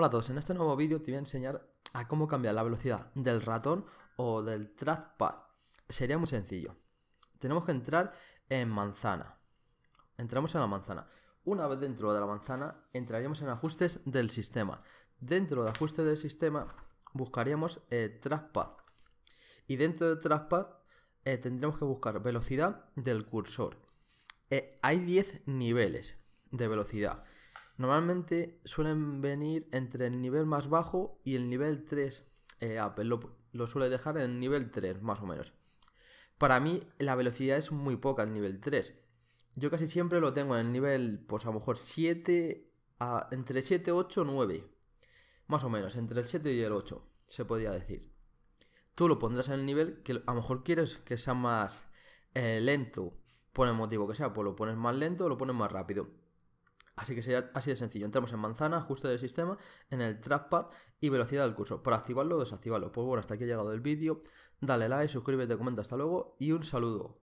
Hola a todos, en este nuevo vídeo te voy a enseñar a cómo cambiar la velocidad del ratón o del trackpad. Sería muy sencillo. Tenemos que entrar en manzana. Entramos en la manzana. Una vez dentro de la manzana, entraríamos en ajustes del sistema. Dentro de ajustes del sistema, buscaríamos eh, trackpad. Y dentro de trackpad, eh, tendremos que buscar velocidad del cursor. Eh, hay 10 niveles de velocidad. Normalmente suelen venir entre el nivel más bajo y el nivel 3. Eh, Apple lo, suele dejar en el nivel 3, más o menos. Para mí, la velocidad es muy poca, el nivel 3. Yo casi siempre lo tengo en el nivel, pues a lo mejor 7, entre 7, 8, 9. Más o menos, entre el 7 y el 8, se podría decir. Tú lo pondrás en el nivel que a lo mejor quieres que sea más eh, lento, por el motivo que sea, pues lo pones más lento o lo pones más rápido Así que sería así de sencillo. Entramos en manzana, ajuste del sistema, en el trackpad y velocidad del curso. Para activarlo o desactivarlo. Pues bueno, hasta aquí ha llegado el vídeo. Dale like, suscríbete, comenta, hasta luego y un saludo.